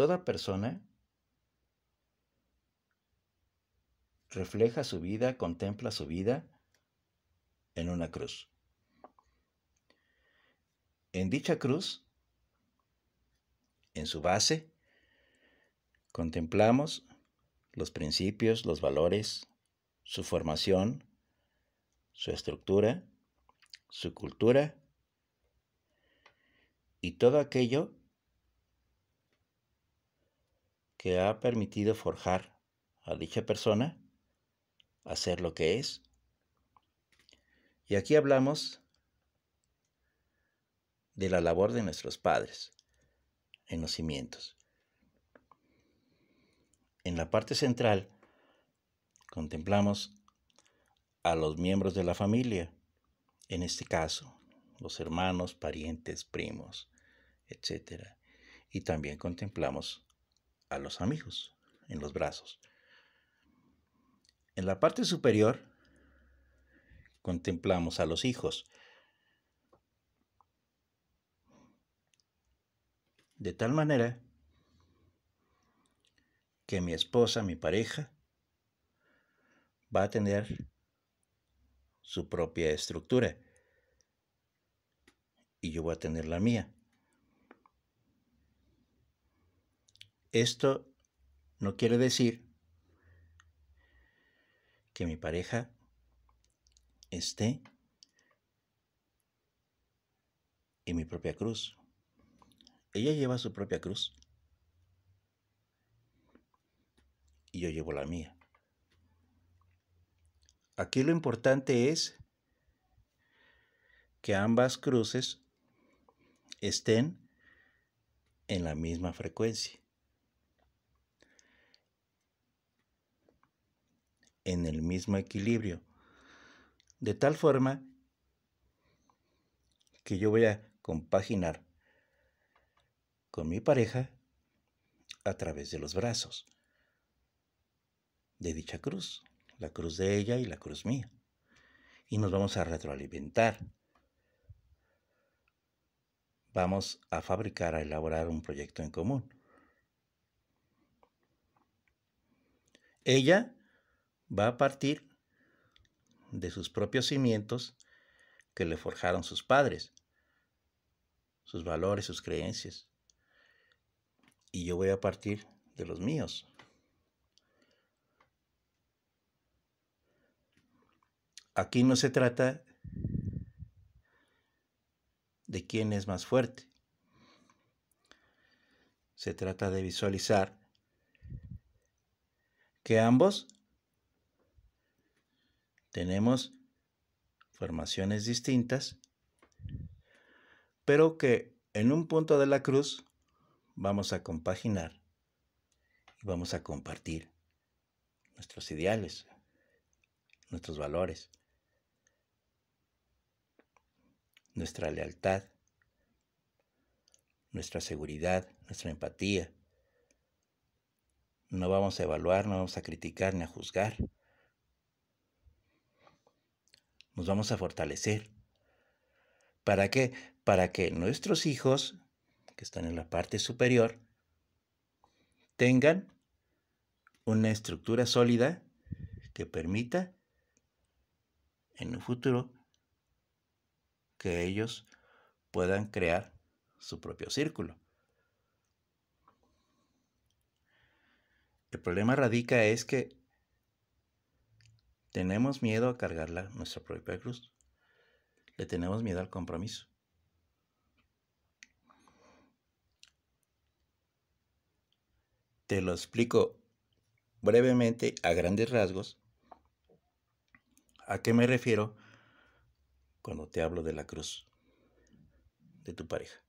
Toda persona refleja su vida, contempla su vida en una cruz. En dicha cruz, en su base, contemplamos los principios, los valores, su formación, su estructura, su cultura y todo aquello que ha permitido forjar a dicha persona a ser lo que es. Y aquí hablamos de la labor de nuestros padres en los cimientos. En la parte central contemplamos a los miembros de la familia, en este caso, los hermanos, parientes, primos, etc. Y también contemplamos a los amigos en los brazos. En la parte superior contemplamos a los hijos. De tal manera que mi esposa, mi pareja, va a tener su propia estructura y yo voy a tener la mía. Esto no quiere decir que mi pareja esté en mi propia cruz. Ella lleva su propia cruz y yo llevo la mía. Aquí lo importante es que ambas cruces estén en la misma frecuencia. en el mismo equilibrio. De tal forma que yo voy a compaginar con mi pareja a través de los brazos de dicha cruz, la cruz de ella y la cruz mía. Y nos vamos a retroalimentar. Vamos a fabricar, a elaborar un proyecto en común. Ella va a partir de sus propios cimientos que le forjaron sus padres, sus valores, sus creencias. Y yo voy a partir de los míos. Aquí no se trata de quién es más fuerte. Se trata de visualizar que ambos tenemos formaciones distintas, pero que en un punto de la cruz vamos a compaginar y vamos a compartir nuestros ideales, nuestros valores, nuestra lealtad, nuestra seguridad, nuestra empatía. No vamos a evaluar, no vamos a criticar ni a juzgar nos vamos a fortalecer. ¿Para qué? Para que nuestros hijos, que están en la parte superior, tengan una estructura sólida que permita en un futuro que ellos puedan crear su propio círculo. El problema radica es que ¿Tenemos miedo a cargarla nuestra propia cruz? ¿Le tenemos miedo al compromiso? Te lo explico brevemente a grandes rasgos. ¿A qué me refiero cuando te hablo de la cruz de tu pareja?